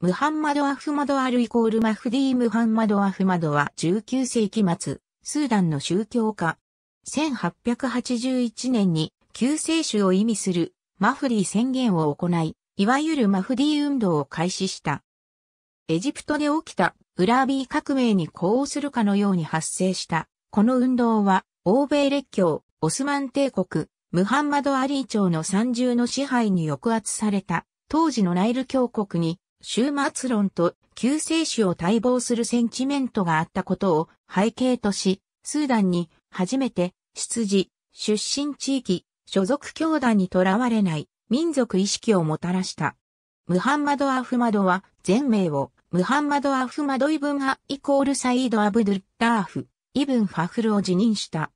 ムハンマド・アフマド・アルイコール・マフディ・ムハンマド・アフマドは19世紀末、スーダンの宗教家。1881年に救世主を意味するマフディ宣言を行い、いわゆるマフディ運動を開始した。エジプトで起きたウラービー革命に呼応するかのように発生した。この運動は、欧米列強、オスマン帝国、ムハンマド・アリー朝の三重の支配に抑圧された、当時のナイル教国に終末論と救世主を待望するセンチメントがあったことを背景とし、スーダンに初めて出自、出身地域、所属教団にとらわれない民族意識をもたらした。ムハンマド・アフマドは全名をムハンマド・アフマド・イブン・ア・イコール・サイード・アブドゥダーフ、イブン・ファフルを辞任した。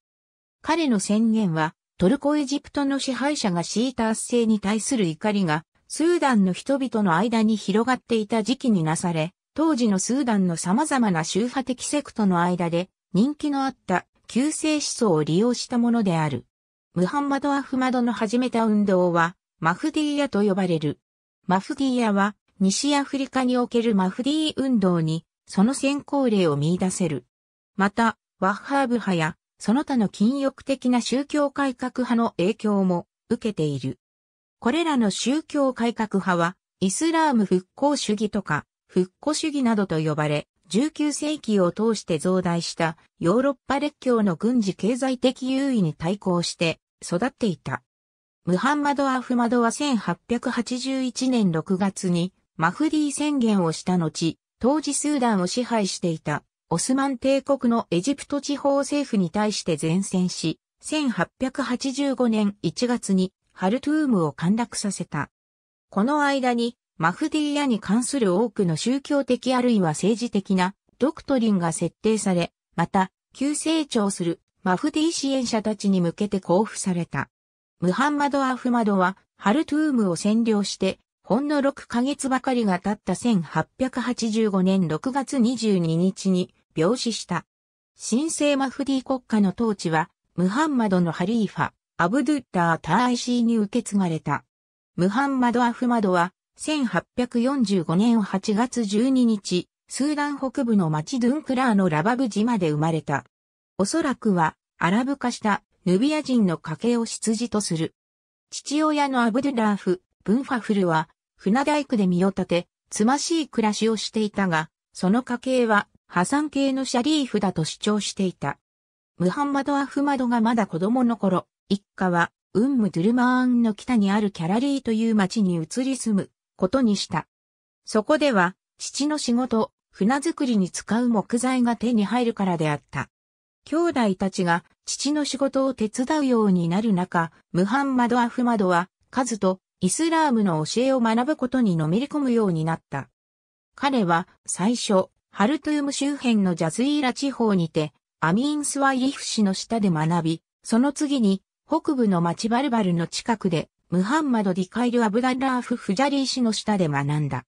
彼の宣言はトルコ・エジプトの支配者が敷いた圧制に対する怒りがスーダンの人々の間に広がっていた時期になされ、当時のスーダンの様々な宗派的セクトの間で人気のあった旧世思想を利用したものである。ムハンマド・アフマドの始めた運動は、マフディーヤと呼ばれる。マフディーヤは、西アフリカにおけるマフディー運動に、その先行例を見出せる。また、ワッハーブ派や、その他の禁欲的な宗教改革派の影響も受けている。これらの宗教改革派は、イスラーム復興主義とか、復古主義などと呼ばれ、19世紀を通して増大したヨーロッパ列強の軍事経済的優位に対抗して育っていた。ムハンマド・アフマドは1881年6月にマフディ宣言をした後、当時スーダンを支配していたオスマン帝国のエジプト地方政府に対して前線し、1885年1月にハルトゥームを陥落させた。この間に、マフディアに関する多くの宗教的あるいは政治的なドクトリンが設定され、また、急成長するマフディ支援者たちに向けて交付された。ムハンマド・アフマドは、ハルトゥームを占領して、ほんの6ヶ月ばかりが経った1885年6月22日に病死した。神聖マフディ国家の統治は、ムハンマドのハリーファ、アブドゥッダー・ターイシーに受け継がれた。ムハンマド・アフマドは、1845年8月12日、スーダン北部の町ドゥンクラーのラバブ島で生まれた。おそらくは、アラブ化したヌビア人の家系を出自とする。父親のアブドゥラーフ、ブンファフルは、船大工で身を立て、つましい暮らしをしていたが、その家系は、破産系のシャリーフだと主張していた。ムハンマド・アフマドがまだ子供の頃、一家は、ウンムドゥルマーンの北にあるキャラリーという町に移り住むことにした。そこでは、父の仕事、船作りに使う木材が手に入るからであった。兄弟たちが父の仕事を手伝うようになる中、ムハンマド・アフマドは、数とイスラームの教えを学ぶことにのめり込むようになった。彼は最初、ハルトゥーム周辺のジャズイーラ地方にて、アミン・スワイリフ氏の下で学び、その次に北部の町バルバルの近くで、ムハンマド・ディカイル・アブダラーフ・フジャリー氏の下で学んだ。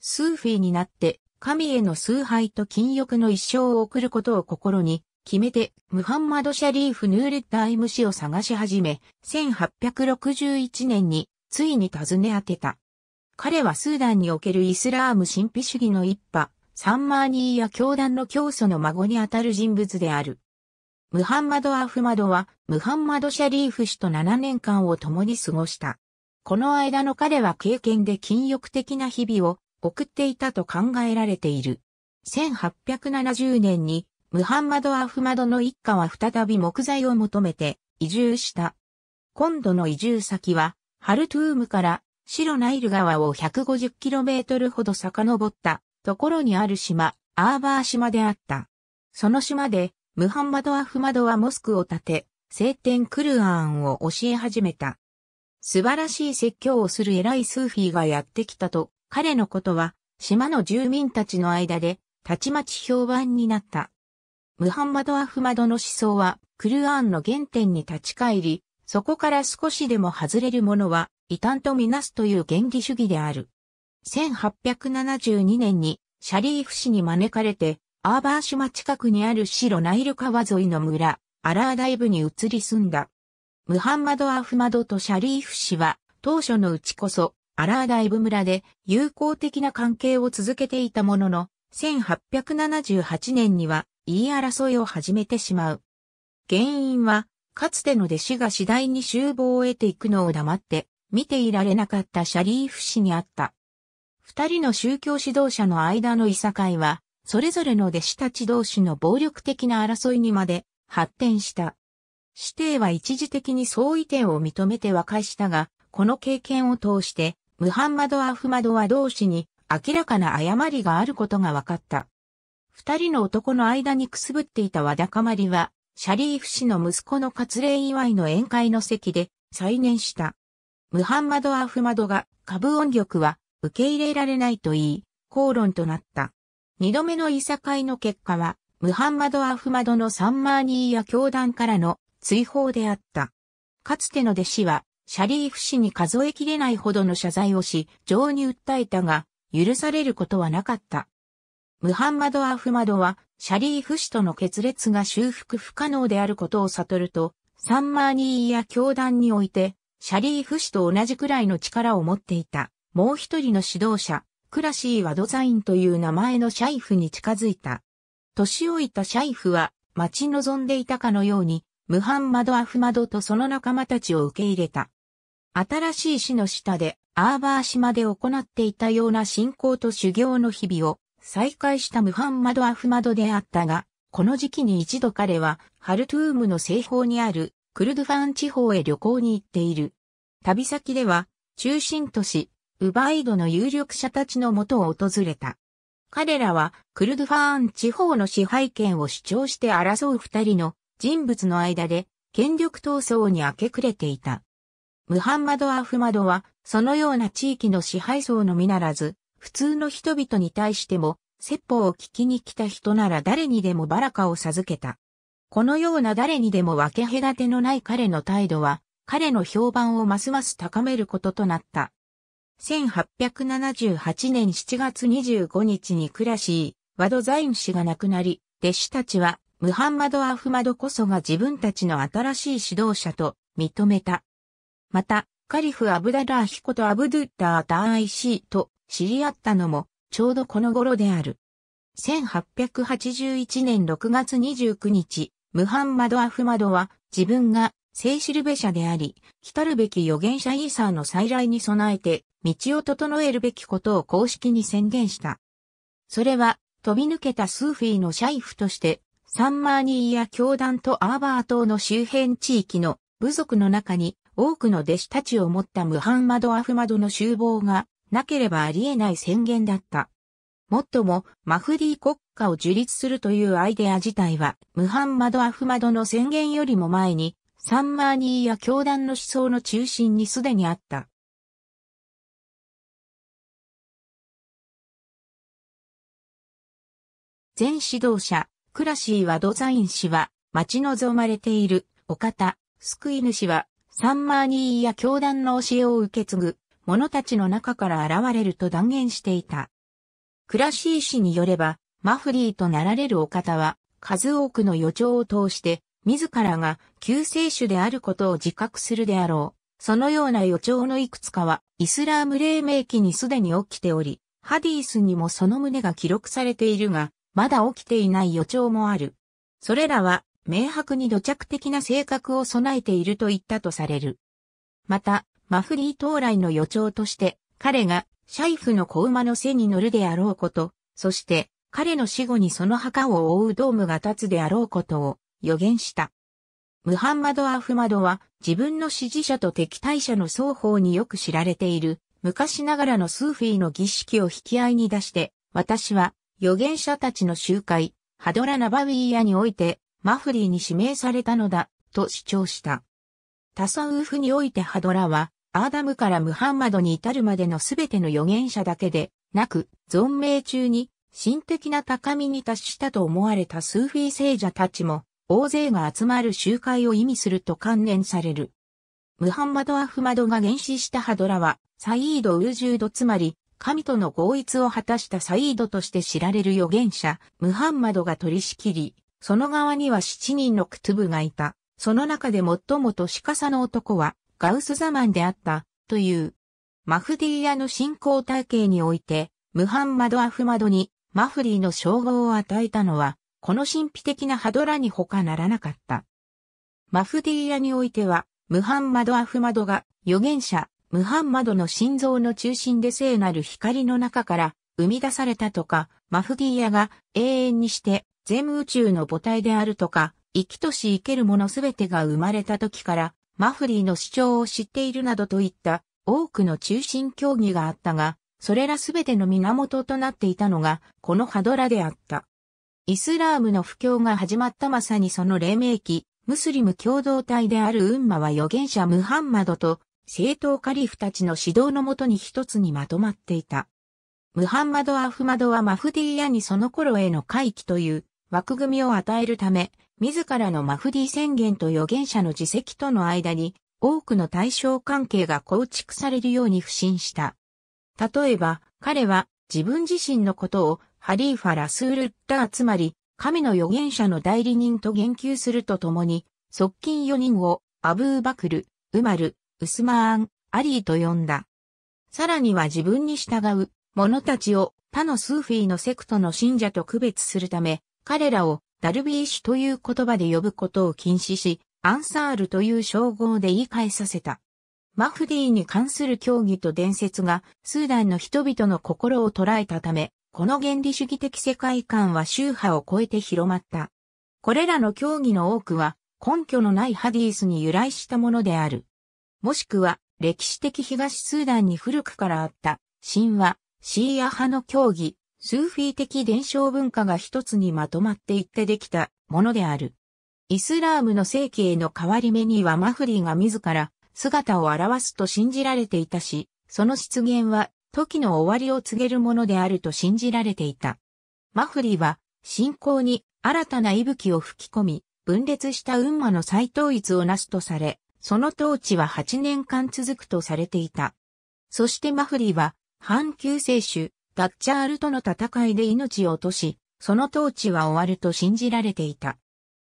スーフィーになって、神への崇拝と禁欲の一生を送ることを心に決めて、ムハンマド・シャリーフ・ヌーレッダイム氏を探し始め、1861年についに尋ね当てた。彼はスーダンにおけるイスラーム神秘主義の一派、サンマーニーや教団の教祖の孫にあたる人物である。ムハンマド・アフマドは、ムハンマド・シャリーフ氏と7年間を共に過ごした。この間の彼は経験で禁欲的な日々を送っていたと考えられている。1870年に、ムハンマド・アフマドの一家は再び木材を求めて移住した。今度の移住先は、ハルトゥームから白ナイル川を 150km ほど遡ったところにある島、アーバー島であった。その島でムハンマド・アフマドはモスクを建て、聖典クルアーンを教え始めた。素晴らしい説教をする偉いスーフィーがやってきたと、彼のことは、島の住民たちの間で、たちまち評判になった。ムハンマド・アフマドの思想は、クルアーンの原点に立ち返り、そこから少しでも外れるものは、異端とみなすという原理主義である。1872年に、シャリーフ氏に招かれて、アーバー島近くにある白ナイル川沿いの村、アラーダイブに移り住んだ。ムハンマド・アフマドとシャリーフ氏は、当初のうちこそ、アラーダイブ村で友好的な関係を続けていたものの、1878年には言い争いを始めてしまう。原因は、かつての弟子が次第に集合を得ていくのを黙って、見ていられなかったシャリーフ氏にあった。二人の宗教指導者の間のいさかいは、それぞれの弟子たち同士の暴力的な争いにまで発展した。師弟は一時的に相違点を認めて和解したが、この経験を通して、ムハンマド・アフマドは同士に明らかな誤りがあることが分かった。二人の男の間にくすぶっていたわだかまりは、シャリーフ氏の息子の割礼祝いの宴会の席で再燃した。ムハンマド・アフマドが株音力は受け入れられないと言い、口論となった。二度目のいさかいの結果は、ムハンマド・アフマドのサンマーニーや教団からの追放であった。かつての弟子は、シャリーフ氏に数えきれないほどの謝罪をし、情に訴えたが、許されることはなかった。ムハンマド・アフマドは、シャリーフ氏との決裂が修復不可能であることを悟ると、サンマーニーや教団において、シャリーフ氏と同じくらいの力を持っていた、もう一人の指導者、クラシーはドザインという名前のシャイフに近づいた。年老いたシャイフは待ち望んでいたかのように、ムハンマド・アフマドとその仲間たちを受け入れた。新しい死の下でアーバー島で行っていたような信仰と修行の日々を再開したムハンマド・アフマドであったが、この時期に一度彼はハルトゥームの西方にあるクルドファン地方へ旅行に行っている。旅先では中心都市ウバイドの有力者たちのもとを訪れた。彼らはクルドファーン地方の支配権を主張して争う二人の人物の間で権力闘争に明け暮れていた。ムハンマド・アフマドはそのような地域の支配層のみならず、普通の人々に対しても説法を聞きに来た人なら誰にでもバラカを授けた。このような誰にでも分け隔てのない彼の態度は、彼の評判をますます高めることとなった。1878年7月25日にクラシー、ワドザイン氏が亡くなり、弟子たちは、ムハンマド・アフマドこそが自分たちの新しい指導者と認めた。また、カリフ・アブダラーヒコとアブドゥッダー・ター・アイシーと知り合ったのも、ちょうどこの頃である。1881年6月29日、ムハンマド・アフマドは自分が聖シルベ社であり、来るべき預言者イーサーの再来に備えて、道を整えるべきことを公式に宣言した。それは、飛び抜けたスーフィーのシャイフとして、サンマーニーや教団とアーバー島の周辺地域の部族の中に多くの弟子たちを持ったムハンマド・アフマドの集合がなければあり得ない宣言だった。もっとも、マフディ国家を樹立するというアイデア自体は、ムハンマド・アフマドの宣言よりも前にサンマーニーや教団の思想の中心にすでにあった。前指導者、クラシーはドザイン氏は、待ち望まれている、お方、救い主は、サンマーニーや教団の教えを受け継ぐ、者たちの中から現れると断言していた。クラシー氏によれば、マフリーとなられるお方は、数多くの予兆を通して、自らが救世主であることを自覚するであろう。そのような予兆のいくつかは、イスラーム黎明期にすでに起きており、ハディースにもその旨が記録されているが、まだ起きていない予兆もある。それらは、明白に土着的な性格を備えていると言ったとされる。また、マフリー到来の予兆として、彼がシャイフの子馬の背に乗るであろうこと、そして彼の死後にその墓を覆うドームが立つであろうことを予言した。ムハンマド・アフマドは自分の支持者と敵対者の双方によく知られている昔ながらのスーフィーの儀式を引き合いに出して、私は予言者たちの集会、ハドラ・ナバウィーヤにおいてマフリーに指名されたのだ、と主張した。タサウーフにおいてハドラは、アーダムからムハンマドに至るまでのすべての予言者だけで、なく、存命中に、神的な高みに達したと思われたスーフィー聖者たちも、大勢が集まる集会を意味すると観念される。ムハンマド・アフマドが原始したハドラは、サイード・ウージュードつまり、神との合一を果たしたサイードとして知られる預言者、ムハンマドが取り仕切り、その側には7人のクトゥブがいた。その中で最も年かさの男は、ガウス・ザマンであった、という。マフディーヤの信仰体系において、ムハンマド・アフマドに、マフリーの称号を与えたのは、この神秘的なハドラに他ならなかった。マフディーヤにおいては、ムハンマド・アフマドが預言者、ムハンマドの心臓の中心で聖なる光の中から生み出されたとか、マフディーヤが永遠にして全宇宙の母体であるとか、生きとし生けるものすべてが生まれた時から、マフリーの主張を知っているなどといった多くの中心競技があったが、それらすべての源となっていたのが、このハドラであった。イスラームの布教が始まったまさにその黎明期、ムスリム共同体であるウンマは預言者ムハンマドと正統カリフたちの指導のもとに一つにまとまっていた。ムハンマド・アフマドはマフディーヤにその頃への回帰という枠組みを与えるため、自らのマフディ宣言と預言者の自責との間に多くの対象関係が構築されるように不信した。例えば、彼は自分自身のことをハリーファ・ラスールッラーつまり、神の預言者の代理人と言及するとともに、側近4人をアブーバクル、ウマル、ウスマーン、アリーと呼んだ。さらには自分に従う者たちを他のスーフィーのセクトの信者と区別するため、彼らをダルビーシュという言葉で呼ぶことを禁止し、アンサールという称号で言い換えさせた。マフディーに関する教義と伝説がスーダンの人々の心を捉えたため、この原理主義的世界観は宗派を超えて広まった。これらの教義の多くは根拠のないハディースに由来したものである。もしくは歴史的東スーダンに古くからあった神話、シーア派の教義、スーフィー的伝承文化が一つにまとまっていってできたものである。イスラームの世紀への変わり目にはマフリーが自ら姿を現すと信じられていたし、その出現は時の終わりを告げるものであると信じられていた。マフリは、信仰に新たな息吹を吹き込み、分裂した運馬の再統一をなすとされ、その統治は8年間続くとされていた。そしてマフリは、反救世主、ダッチャールとの戦いで命を落とし、その統治は終わると信じられていた。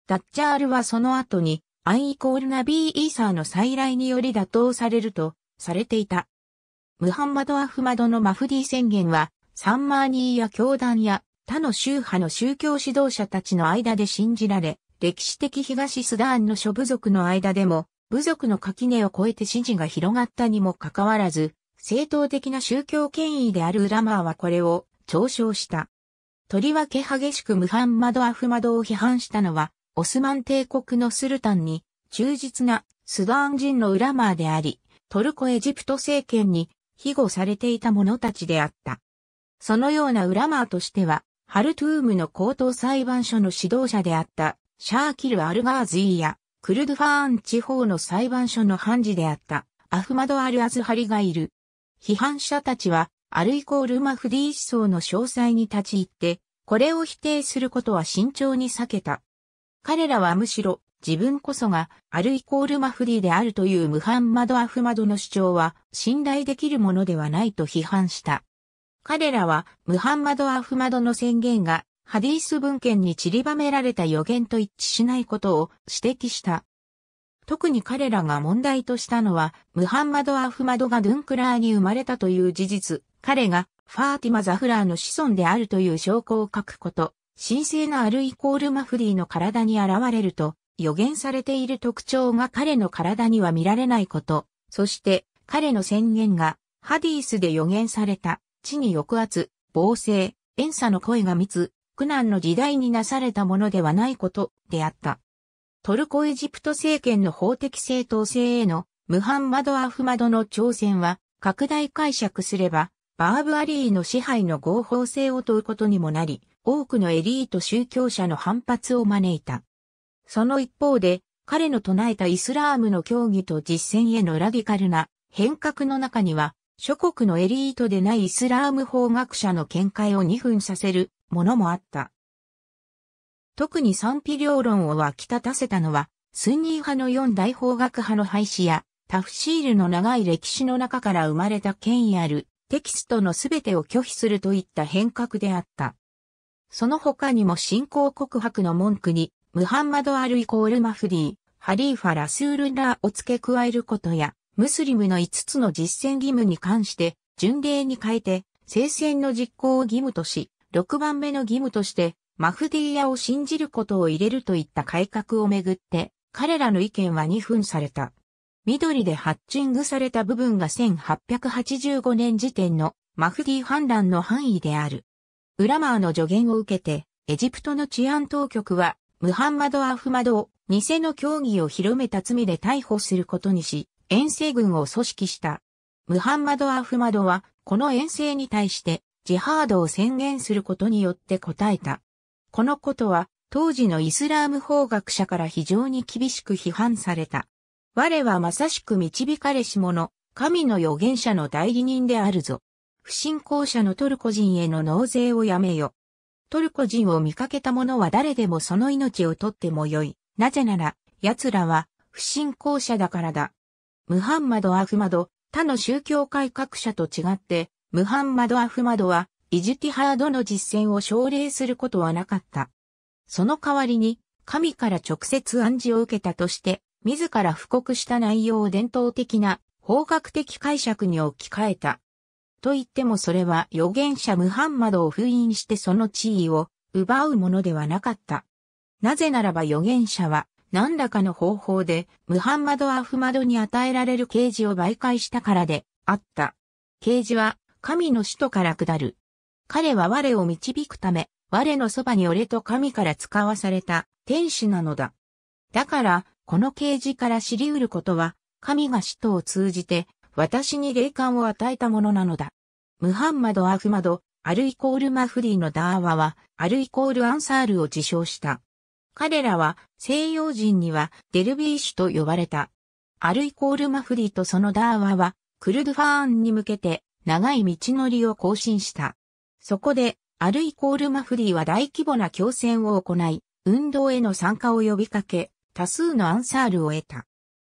ダッチャールはその後に、アンイコールナビー・イーサーの再来により打倒されると、されていた。ムハンマド・アフマドのマフディ宣言は、サンマーニーや教団や他の宗派の宗教指導者たちの間で信じられ、歴史的東スダーンの諸部族の間でも、部族の垣根を越えて支持が広がったにもかかわらず、正当的な宗教権威であるウラマーはこれを嘲笑した。とりわけ激しくムハンマド・アフマドを批判したのは、オスマン帝国のスルタンに忠実なスダーン人のウラマーであり、トルコエジプト政権に庇護されていた者たちであった。そのようなウラマーとしては、ハルトゥームの高等裁判所の指導者であったシャーキル・アルガーズイやクルドファーン地方の裁判所の判事であったアフマド・アル・アズハリがいる。批判者たちはアルイコール・マフディ思想の詳細に立ち入って、これを否定することは慎重に避けた。彼らはむしろ自分こそがアルイコールマフディであるというムハンマド・アフマドの主張は信頼できるものではないと批判した。彼らはムハンマド・アフマドの宣言がハディース文献に散りばめられた予言と一致しないことを指摘した。特に彼らが問題としたのは、ムハンマド・アフマドがドゥンクラーに生まれたという事実、彼がファーティマ・ザフラーの子孫であるという証拠を書くこと、神聖なアルイコール・マフディの体に現れると、予言されている特徴が彼の体には見られないこと、そして彼の宣言がハディースで予言された地に抑圧、暴政、遠差の声が密、苦難の時代になされたものではないことであった。トルコエジプト政権の法的正当性へのムハンマド・アフマドの挑戦は拡大解釈すればバーブアリーの支配の合法性を問うことにもなり、多くのエリート宗教者の反発を招いた。その一方で、彼の唱えたイスラームの教義と実践へのラディカルな変革の中には、諸国のエリートでないイスラーム法学者の見解を二分させるものもあった。特に賛否両論を湧き立たせたのは、スンニー派の四大法学派の廃止や、タフシールの長い歴史の中から生まれた権威あるテキストのすべてを拒否するといった変革であった。その他にも信仰告白の文句に、ムハンマド・アルイコール・マフディ、ハリーファ・ラスール・ラーを付け加えることや、ムスリムの5つの実践義務に関して、巡礼に変えて、聖戦の実行を義務とし、6番目の義務として、マフディアを信じることを入れるといった改革をめぐって、彼らの意見は2分された。緑でハッチングされた部分が1885年時点のマフディ反乱の範囲である。ウラマーの助言を受けて、エジプトの治安当局はムハンマド・アフマドを偽の教義を広めた罪で逮捕することにし、遠征軍を組織した。ムハンマド・アフマドは、この遠征に対して、ジハードを宣言することによって答えた。このことは、当時のイスラーム法学者から非常に厳しく批判された。我はまさしく導かれし者、神の預言者の代理人であるぞ。不信仰者のトルコ人への納税をやめよ。トルコ人を見かけた者は誰でもその命を取ってもよい。なぜなら、奴らは不信仰者だからだ。ムハンマド・アフマド、他の宗教改革者と違って、ムハンマド・アフマドは、イジティハードの実践を奨励することはなかった。その代わりに、神から直接暗示を受けたとして、自ら布告した内容を伝統的な法学的解釈に置き換えた。と言ってもそれは預言者ムハンマドを封印してその地位を奪うものではなかった。なぜならば預言者は何らかの方法でムハンマド・アフマドに与えられる啓示を媒介したからであった。啓示は神の使徒から下る。彼は我を導くため、我のそばに俺と神から使わされた天使なのだ。だから、この啓示から知り得ることは、神が使徒を通じて私に霊感を与えたものなのだ。ムハンマド・アフマド、アルイコール・マフディのダーワは、アルイコール・アンサールを自称した。彼らは、西洋人には、デルビーシュと呼ばれた。アルイコール・マフディとそのダーワは、クルドファーンに向けて、長い道のりを更新した。そこで、アルイコール・マフディは大規模な強戦を行い、運動への参加を呼びかけ、多数のアンサールを得た。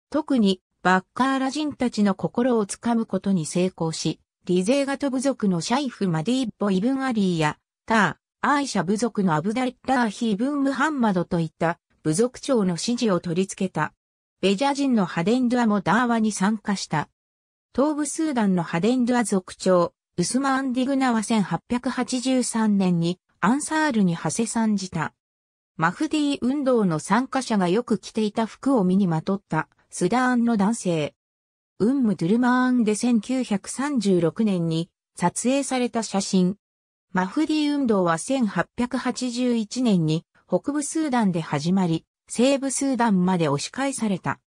特に、バッカーラ人たちの心をつかむことに成功し、リゼーガト部族のシャイフ・マディッボ・イブン・アリーや、ター、アイシャ部族のアブダッターヒ・ーブン・ムハンマドといった部族長の指示を取り付けた。ベジャ人のハデンドゥアもダーワに参加した。東部スーダンのハデンドゥア族長、ウスマ・アンディグナは1883年にアンサールに馳せ参じた。マフディ運動の参加者がよく着ていた服を身にまとったスダーンの男性。ウンム・トゥルマーンで1936年に撮影された写真。マフディ運動は1881年に北部スーダンで始まり、西部スーダンまで押し返された。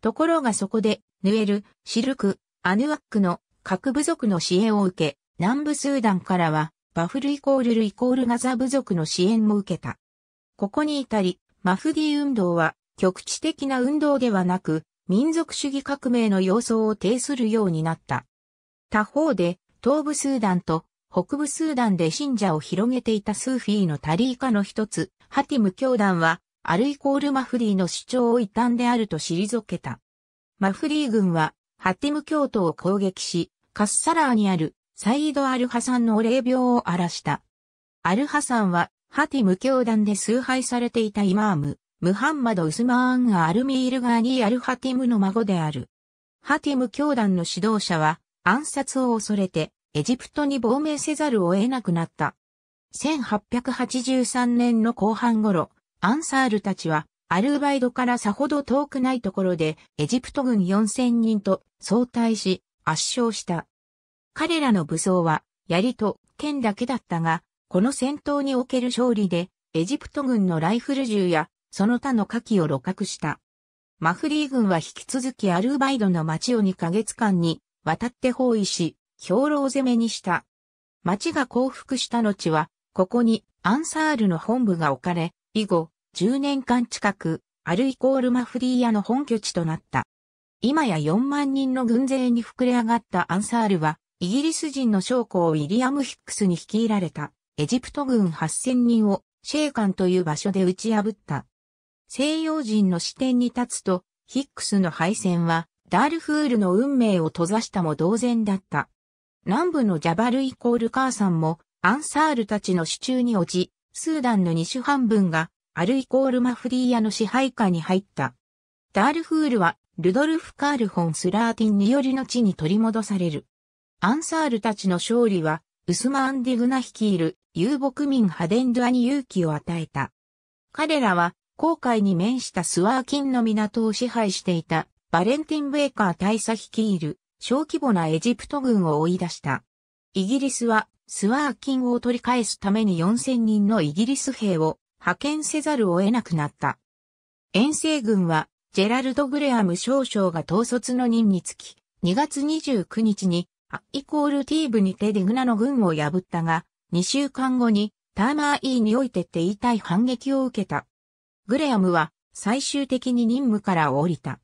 ところがそこで、ヌエル、シルク、アヌワックの各部族の支援を受け、南部スーダンからは、バフルイコールルイコールガザ部族の支援も受けた。ここに至り、マフディ運動は局地的な運動ではなく、民族主義革命の様相を呈するようになった。他方で、東部スーダンと北部スーダンで信者を広げていたスーフィーのタリーカの一つ、ハティム教団は、アルイコールマフリーの主張を異端であると退けた。マフリー軍は、ハティム教徒を攻撃し、カッサラーにあるサイード・アルハさんの霊病を荒らした。アルハさんは、ハティム教団で崇拝されていたイマーム、ムハンマド・ウスマーン・アルミール・ガーニー・アル・ハティムの孫である。ハティム教団の指導者は暗殺を恐れてエジプトに亡命せざるを得なくなった。1883年の後半頃、アンサールたちはアルバイドからさほど遠くないところでエジプト軍4000人と相対し圧勝した。彼らの武装は槍と剣だけだったが、この戦闘における勝利でエジプト軍のライフル銃やその他の下記を露獲した。マフリー軍は引き続きアルバイドの町を2ヶ月間に渡って包囲し、兵糧攻めにした。町が降伏した後は、ここにアンサールの本部が置かれ、以後、10年間近く、アルイコールマフリー屋の本拠地となった。今や4万人の軍勢に膨れ上がったアンサールは、イギリス人の将校ウィリアム・ヒックスに率いられた、エジプト軍8000人を、シェーカンという場所で打ち破った。西洋人の視点に立つと、ヒックスの敗戦は、ダールフールの運命を閉ざしたも同然だった。南部のジャバルイコールカーさんも、アンサールたちの手中に落ち、スーダンの種半分が、アルイコールマフリーヤの支配下に入った。ダールフールは、ルドルフ・カールホン・スラーティンによりの地に取り戻される。アンサールたちの勝利は、ウスマアンディグナ率いる遊牧民ハデンドアに勇気を与えた。彼らは航海に面したスワーキンの港を支配していたバレンティン・ベーカー大佐率いる小規模なエジプト軍を追い出した。イギリスはスワーキンを取り返すために4000人のイギリス兵を派遣せざるを得なくなった。遠征軍はジェラルド・グレアム少将が統率の任につき、2月29日にアイコールティーブにてデグナの軍を破ったが、2週間後にターマーイーにおいてって言いたい反撃を受けた。グレアムは最終的に任務から降りた。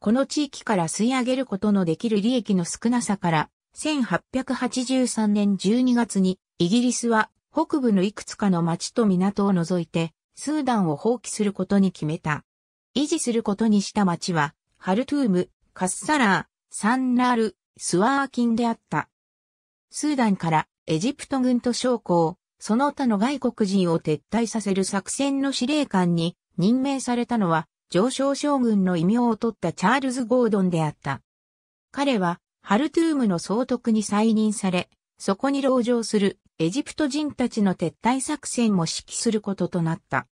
この地域から吸い上げることのできる利益の少なさから、1883年12月にイギリスは北部のいくつかの町と港を除いて、スーダンを放棄することに決めた。維持することにした町は、ハルトゥーム、カッサラー、サンラール、スワーキンであった。スーダンからエジプト軍と将校、その他の外国人を撤退させる作戦の司令官に任命されたのは、上昇将軍の異名を取ったチャールズ・ゴードンであった。彼は、ハルトゥームの総督に再任され、そこに籠城するエジプト人たちの撤退作戦も指揮することとなった。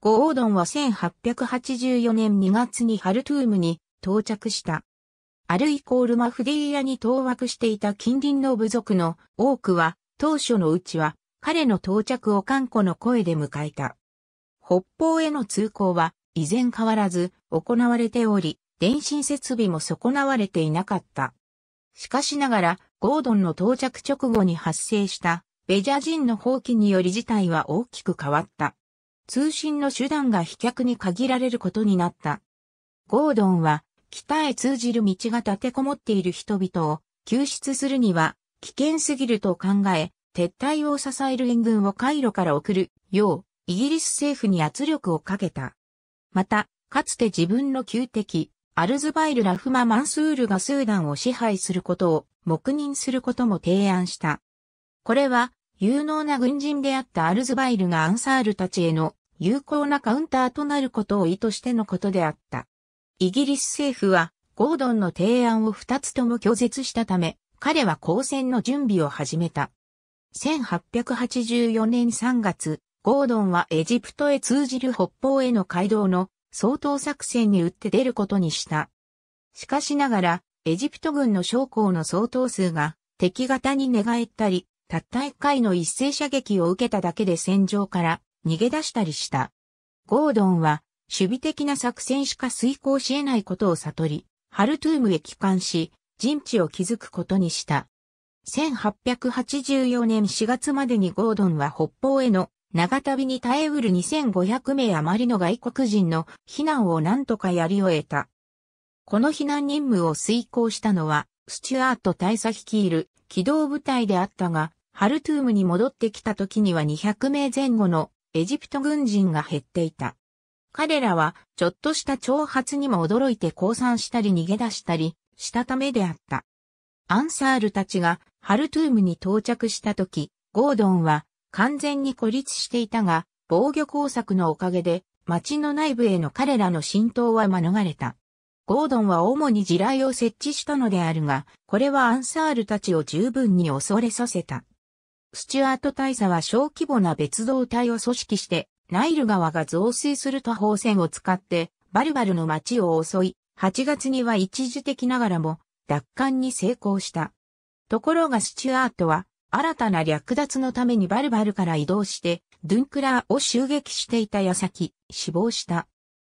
ゴードンは1884年2月にハルトゥームに到着した。アルイコールマフディーヤに当惑していた近隣の部族の多くは当初のうちは彼の到着を観古の声で迎えた。北方への通行は依然変わらず行われており、電信設備も損なわれていなかった。しかしながら、ゴードンの到着直後に発生したベジャ人の放棄により事態は大きく変わった。通信の手段が飛脚に限られることになった。ゴードンは北へ通じる道が立てこもっている人々を救出するには危険すぎると考え、撤退を支える援軍をカイロから送るよう、イギリス政府に圧力をかけた。また、かつて自分の旧敵、アルズバイル・ラフマ・マンスールがスーダンを支配することを黙認することも提案した。これは、有能な軍人であったアルズバイルがアンサールたちへの有効なカウンターとなることを意図してのことであった。イギリス政府は、ゴードンの提案を二つとも拒絶したため、彼は交戦の準備を始めた。1884年3月、ゴードンはエジプトへ通じる北方への街道の総統作戦に打って出ることにした。しかしながら、エジプト軍の将校の相当数が敵方に寝返ったり、たった一回の一斉射撃を受けただけで戦場から逃げ出したりした。ゴードンは守備的な作戦しか遂行し得ないことを悟り、ハルトゥームへ帰還し、陣地を築くことにした。1884年4月までにゴードンは北方への長旅に耐えうる2500名余りの外国人の避難を何とかやり終えた。この避難任務を遂行したのは、スチュアート大佐率いる機動部隊であったが、ハルトゥームに戻ってきた時には200名前後のエジプト軍人が減っていた。彼らは、ちょっとした挑発にも驚いて降参したり逃げ出したりしたためであった。アンサールたちがハルトゥームに到着した時、ゴードンは完全に孤立していたが、防御工作のおかげで町の内部への彼らの浸透は免れた。ゴードンは主に地雷を設置したのであるが、これはアンサールたちを十分に恐れさせた。スチュアート大佐は小規模な別動隊を組織して、ナイル川が増水する途方線を使って、バルバルの町を襲い、8月には一時的ながらも奪還に成功した。ところがスチュアートは、新たな略奪のためにバルバルから移動して、ドゥンクラーを襲撃していた矢先、死亡した。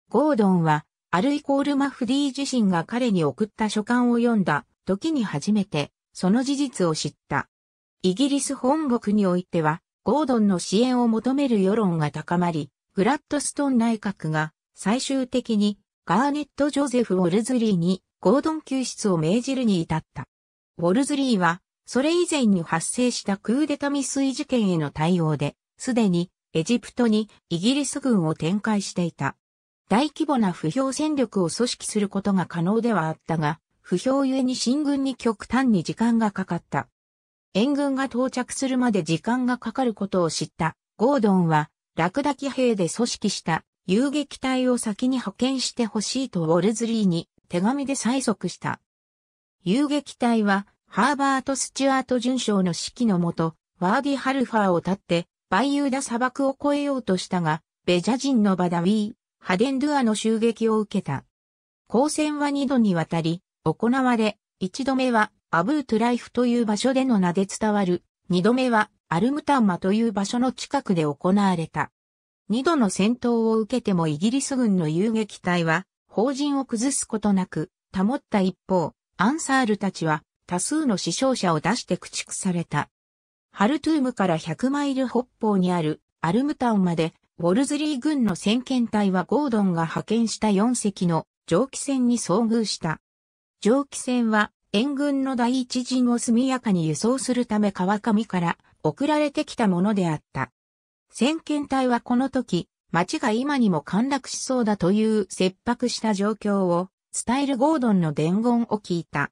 ゴードンは、アルイコールマフディ自身が彼に送った書簡を読んだ時に初めて、その事実を知った。イギリス本国においては、ゴードンの支援を求める世論が高まり、グラッドストン内閣が最終的にガーネット・ジョゼフ・ウォルズリーにゴードン救出を命じるに至った。ウォルズリーは、それ以前に発生したクーデタ未遂事件への対応で、すでにエジプトにイギリス軍を展開していた。大規模な不評戦力を組織することが可能ではあったが、不評ゆえに進軍に極端に時間がかかった。援軍が到着するまで時間がかかることを知ったゴードンは、ラクダ騎兵で組織した遊撃隊を先に派遣してほしいとウォルズリーに手紙で催促した。遊撃隊は、ハーバート・スチュアート准将の指揮のもと、ワーディ・ハルファーを立って、バイユーダ砂漠を越えようとしたが、ベジャ人のバダウィー、ハデンドゥアの襲撃を受けた。交戦は2度にわたり、行われ、1度目はアブートライフという場所での名で伝わる、2度目はアルムタンマという場所の近くで行われた。2度の戦闘を受けてもイギリス軍の遊撃隊は、法人を崩すことなく、保った一方、アンサールたちは多数の死傷者を出して駆逐された。ハルトゥームから100マイル北方にあるアルムタウンまで、ウォルズリー軍の先遣隊はゴードンが派遣した4隻の蒸気船に遭遇した。蒸気船は援軍の第一陣を速やかに輸送するため川上から送られてきたものであった。先遣隊はこの時、町が今にも陥落しそうだという切迫した状況を伝えるゴードンの伝言を聞いた。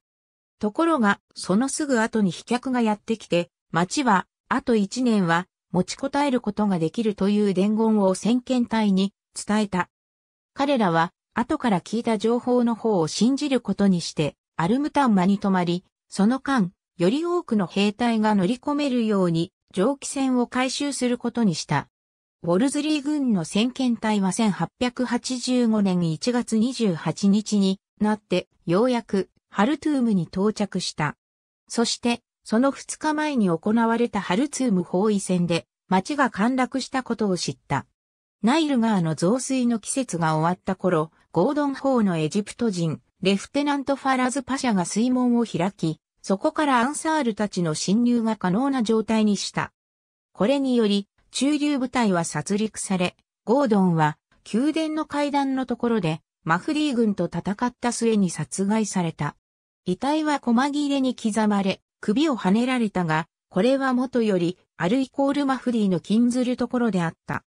ところが、そのすぐ後に飛脚がやってきて、町は、あと一年は持ちこたえることができるという伝言を先遣隊に伝えた。彼らは、後から聞いた情報の方を信じることにして、アルムタンマに泊まり、その間、より多くの兵隊が乗り込めるように、蒸気船を回収することにした。ウォルズリー軍の先遣隊は1885年1月28日になって、ようやくハルトゥームに到着した。そして、その2日前に行われたハルツーム包囲戦で、町が陥落したことを知った。ナイル川の増水の季節が終わった頃、ゴードン・ホーのエジプト人、レフテナント・ファラズ・パシャが水門を開き、そこからアンサールたちの侵入が可能な状態にした。これにより、駐留部隊は殺戮され、ゴードンは宮殿の階段のところでマフリー軍と戦った末に殺害された。遺体は細切れに刻まれ、首をはねられたが、これは元よりアルイコールマフリーの禁ずるところであった。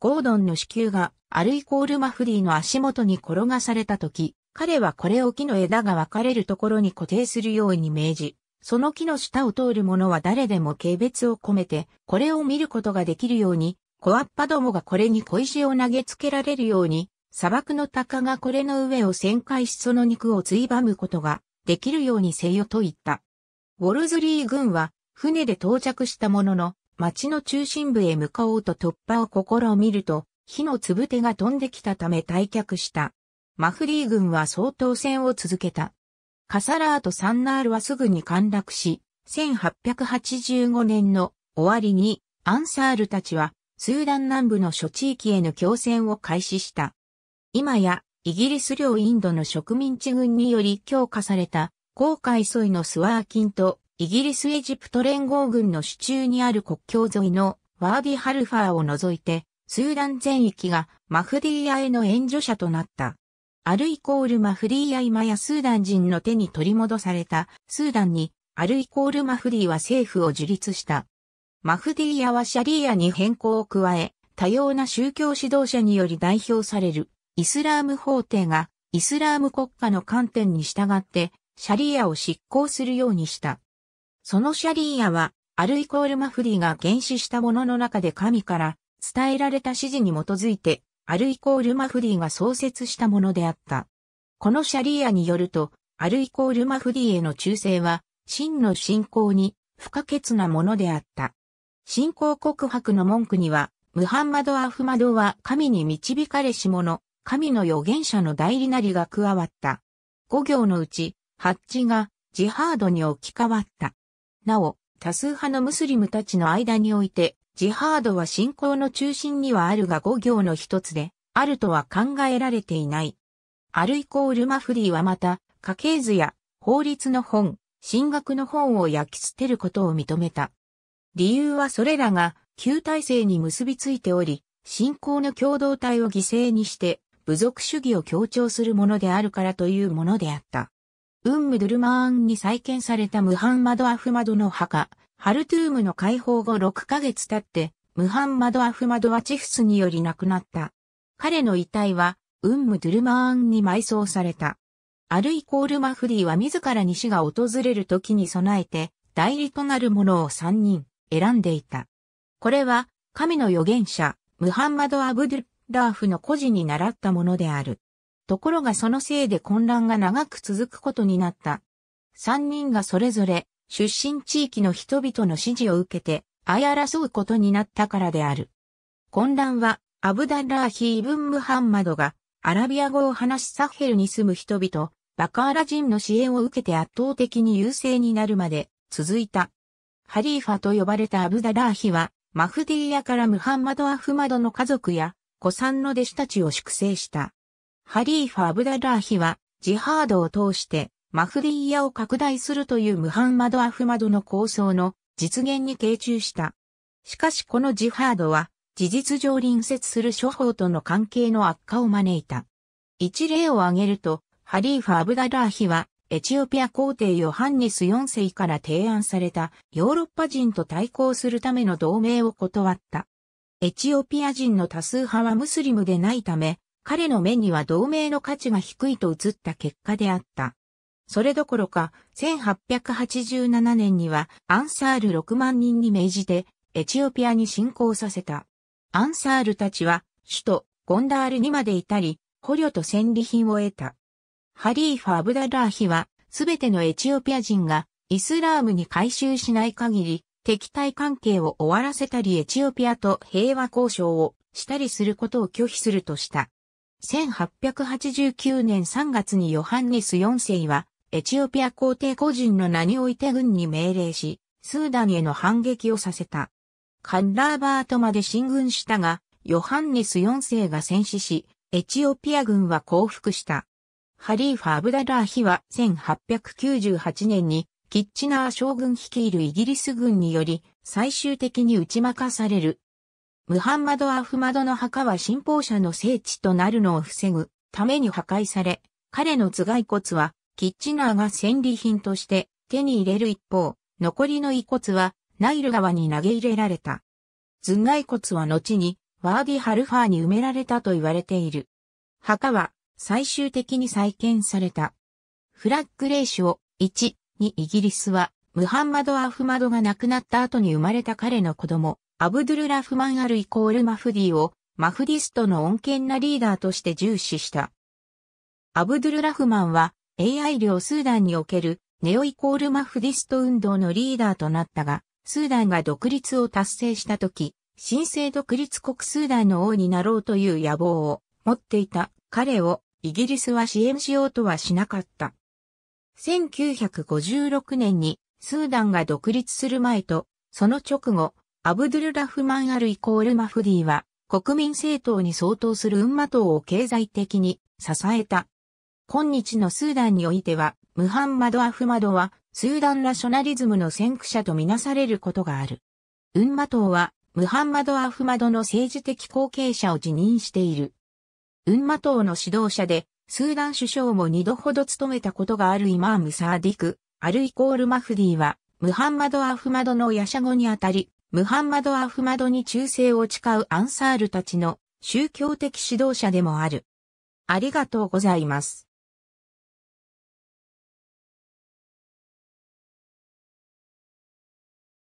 ゴードンの子宮がアルイコールマフリーの足元に転がされた時、彼はこれを木の枝が分かれるところに固定するように命じ、その木の下を通る者は誰でも軽蔑を込めて、これを見ることができるように、小アッパどもがこれに小石を投げつけられるように、砂漠の鷹がこれの上を旋回しその肉をついばむことができるようにせよと言った。ウォルズリー軍は船で到着したものの、町の中心部へ向かおうと突破を試みると、火のつぶてが飛んできたため退却した。マフリー軍は総統戦を続けた。カサラーとサンナールはすぐに陥落し、1885年の終わりにアンサールたちはスーダン南部の諸地域への強戦を開始した。今やイギリス領インドの植民地軍により強化された航海沿いのスワーキンとイギリスエジプト連合軍の手中にある国境沿いのワーディハルファーを除いてスーダン全域がマフディアへの援助者となった。アルイコールマフリーや今やスーダン人の手に取り戻されたスーダンにアルイコールマフリーは政府を樹立した。マフディーヤはシャリーアに変更を加え、多様な宗教指導者により代表されるイスラーム法廷がイスラーム国家の観点に従ってシャリーアを執行するようにした。そのシャリーアはアルイコールマフリーが原始したものの中で神から伝えられた指示に基づいてアルイコール・マフディが創設したものであった。このシャリアによると、アルイコール・マフディへの忠誠は、真の信仰に不可欠なものであった。信仰告白の文句には、ムハンマド・アフマドは神に導かれし者、神の預言者の代理なりが加わった。五行のうち、ハッチがジハードに置き換わった。なお、多数派のムスリムたちの間において、ジハードは信仰の中心にはあるが五行の一つで、あるとは考えられていない。アルイコール・マフリーはまた、家系図や法律の本、進学の本を焼き捨てることを認めた。理由はそれらが旧体制に結びついており、信仰の共同体を犠牲にして部族主義を強調するものであるからというものであった。ウンムドゥルマーンに再建されたムハンマド・アフマドの墓、ハルトゥームの解放後6ヶ月経って、ムハンマド・アフマドはチフスにより亡くなった。彼の遺体は、ウンム・ドゥルマーンに埋葬された。アルイコール・マフディは自ら西が訪れる時に備えて、代理となる者を3人選んでいた。これは、神の預言者、ムハンマド・アブドゥラーフの孤児に習ったものである。ところがそのせいで混乱が長く続くことになった。3人がそれぞれ出身地域の人々の支持を受けて、あ相争うことになったからである。混乱は、アブダラーヒーブン・ムハンマドが、アラビア語を話しサヘルに住む人々、バカーラ人の支援を受けて圧倒的に優勢になるまで続いた。ハリーファと呼ばれたアブダラーヒは、マフディーヤからムハンマド・アフマドの家族や、子さんの弟子たちを粛清した。ハリーファ・アブダラーヒは、ジハードを通して、マフディーヤを拡大するというムハンマド・アフマドの構想の実現に傾注した。しかしこのジハードは、事実上隣接する諸法との関係の悪化を招いた。一例を挙げると、ハリーファ・アブダラーヒは、エチオピア皇帝ヨハンネス4世から提案されたヨーロッパ人と対抗するための同盟を断った。エチオピア人の多数派はムスリムでないため、彼の目には同盟の価値が低いと映った結果であった。それどころか、1887年にはアンサール6万人に命じて、エチオピアに侵攻させた。アンサールたちは、首都ゴンダールにまでいたり、捕虜と戦利品を得た。ハリーファ・アブダラーヒは、すべてのエチオピア人がイスラームに回収しない限り、敵対関係を終わらせたりエチオピアと平和交渉をしたりすることを拒否するとした。1889年3月にヨハンネス4世はエチオピア皇帝個人の名において軍に命令し、スーダンへの反撃をさせた。カンラーバートまで進軍したが、ヨハンネス4世が戦死し、エチオピア軍は降伏した。ハリーファ・アブダラーヒは1898年にキッチナー将軍率いるイギリス軍により最終的に打ち負かされる。ムハンマド・アフマドの墓は信奉者の聖地となるのを防ぐために破壊され、彼の頭蓋骨はキッチナーが戦利品として手に入れる一方、残りの遺骨はナイル川に投げ入れられた。頭蓋骨は後にワーディ・ハルファーに埋められたと言われている。墓は最終的に再建された。フラッグレーション1にイギリスはムハンマド・アフマドが亡くなった後に生まれた彼の子供、アブドゥル・ラフマン・アル・イコール・マフディをマフディストの穏健なリーダーとして重視した。アブドゥル・ラフマンは AI 領スーダンにおけるネオイコールマフディスト運動のリーダーとなったが、スーダンが独立を達成した時、新生独立国スーダンの王になろうという野望を持っていた彼をイギリスは支援しようとはしなかった。1956年にスーダンが独立する前と、その直後、アブドゥルラフマン・アル・イコール・マフディは国民政党に相当する運馬党を経済的に支えた。今日のスーダンにおいては、ムハンマド・アフマドは、スーダンラショナリズムの先駆者とみなされることがある。ウンマ党は、ムハンマド・アフマドの政治的後継者を辞任している。ウンマ党の指導者で、スーダン首相も二度ほど務めたことがあるイマーム・サーディク、アルイコール・マフディは、ムハンマド・アフマドのヤシャ語にあたり、ムハンマド・アフマドに忠誠を誓うアンサールたちの宗教的指導者でもある。ありがとうございます。